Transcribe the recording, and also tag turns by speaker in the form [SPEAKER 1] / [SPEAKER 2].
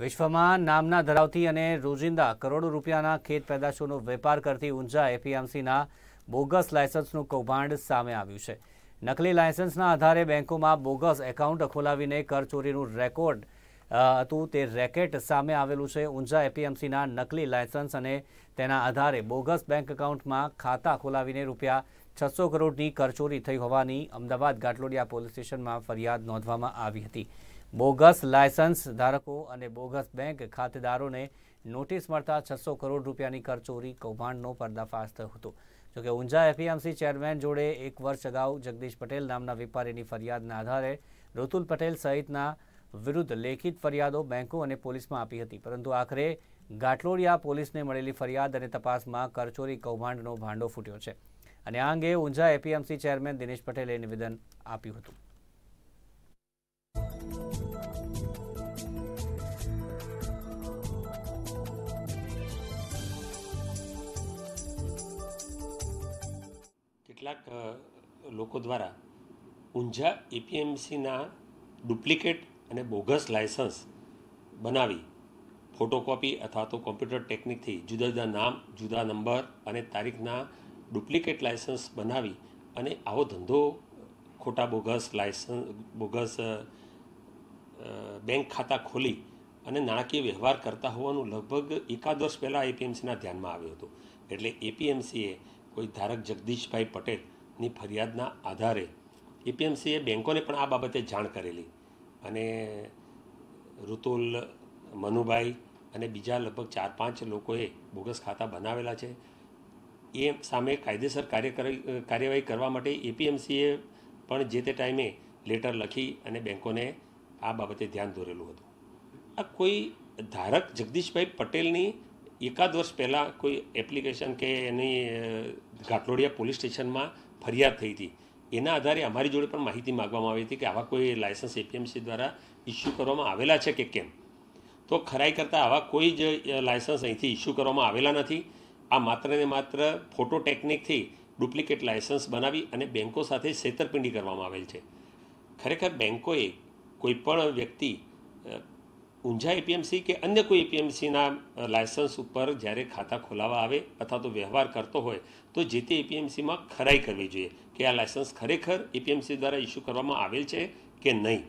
[SPEAKER 1] વિશ્વમાં નામના ધરાવતી અને રોજિંદા કરોડો રૂપિયાના ખેત પેદાશોનો વેપાર કરતી ઊંઝા એપીએમસીના બોગસ લાયસન્સનું કૌભાંડ સામે આવ્યું છે નકલી લાયસન્સના આધારે બેંકોમાં બોગસ એકાઉન્ટ ખોલાવીને કરચોરીનું રેકોર્ડ હતું તે રેકેટ સામે આવેલું છે ઊંઝા એપીએમસીના નકલી લાયસન્સ અને તેના આધારે બોગસ બેંક એકાઉન્ટમાં ખાતા ખોલાવીને રૂપિયા છસો કરોડની કરચોરી થઈ હોવાની અમદાવાદ ગાટલોડિયા પોલીસ સ્ટેશનમાં ફરિયાદ નોંધવામાં આવી હતી બોગસ લાયસન્સ ધારકો અને બોગસ બેંક ખાતેદારોને નોટિસ મળતા છસો કરોડ રૂપિયાની કરચોરી કૌભાંડનો પર્દાફાશ થયો હતો જોકે ઊંઝા એપીએમસી ચેરમેન જોડે એક વર્ષ અગાઉ જગદીશ પટેલ નામના વેપારીની ફરિયાદના આધારે ઋતુલ પટેલ સહિતના વિરુદ્ધ લેખિત ફરિયાદો બેંકો અને પોલીસમાં આપી હતી પરંતુ આખરે ગાટલોડિયા પોલીસને મળેલી ફરિયાદ અને તપાસમાં કરચોરી કૌભાંડનો ભાંડો ફૂટ્યો છે અને આ અંગે ઊંઝા એપીએમસી ચેરમેન દિનેશ પટેલે નિવેદન આપ્યું હતું
[SPEAKER 2] કેટલાક લોકો દ્વારા ઊંઝા એપીએમસીના e ડુપ્લિકેટ અને બોગસ લાયસન્સ બનાવી ફોટોકોપી અથવા તો કોમ્પ્યુટર ટેકનિકથી જુદા જુદા નામ જુદા નંબર અને તારીખના ડુપ્લિકેટ લાયસન્સ બનાવી અને આવો ધંધો ખોટા બોગસ લાયસન્સ બોગસ બેંક ખાતા ખોલી અને નાણાકીય વ્યવહાર કરતા હોવાનું લગભગ એકાદ વર્ષ પહેલાં એપીએમસીના e ધ્યાનમાં આવ્યું હતું એટલે એપીએમસીએ e કોઈ ધારક જગદીશભાઈ પટેલની ફરિયાદના આધારે એપીએમસીએ બેન્કોને પણ આ બાબતે જાણ કરેલી અને ઋતુલ મનુભાઈ અને બીજા લગભગ ચાર પાંચ લોકોએ બોગસ ખાતા બનાવેલા છે એ સામે કાયદેસર કાર્ય કાર્યવાહી કરવા માટે એપીએમસીએ પણ જે તે ટાઈમે લેટર લખી અને બેન્કોને આ બાબતે ધ્યાન દોરેલું હતું આ કોઈ ધારક જગદીશભાઈ પટેલની એકાદ વર્ષ પહેલાં કોઈ એપ્લિકેશન કે એની ઘાટલોડિયા પોલીસ સ્ટેશનમાં ફરિયાદ થઈ હતી એના આધારે અમારી જોડે પણ માહિતી માગવામાં આવી હતી કે આવા કોઈ લાયસન્સ એપીએમસી દ્વારા ઇસ્યુ કરવામાં આવેલા છે કે કેમ તો ખરાઈ કરતાં આવા કોઈ જ લાયસન્સ અહીંથી ઇસ્યુ કરવામાં આવેલા નથી આ માત્ર ને માત્ર ફોટો ટેકનિકથી ડુપ્લિકેટ લાયસન્સ બનાવી અને બેન્કો સાથે છેતરપિંડી કરવામાં આવેલ છે ખરેખર બેન્કોએ કોઈપણ વ્યક્તિ ઊંઝા એપીએમસી કે અન્ય કોઈ એપીએમસીના લાયસન્સ ઉપર જ્યારે ખાતા ખોલાવા આવે અથવા તો વ્યવહાર કરતો હોય તો જે તે એપીએમસીમાં ખરાઈ કરવી જોઈએ કે આ લાયસન્સ ખરેખર એપીએમસી દ્વારા ઇસ્યુ કરવામાં આવેલ છે કે નહીં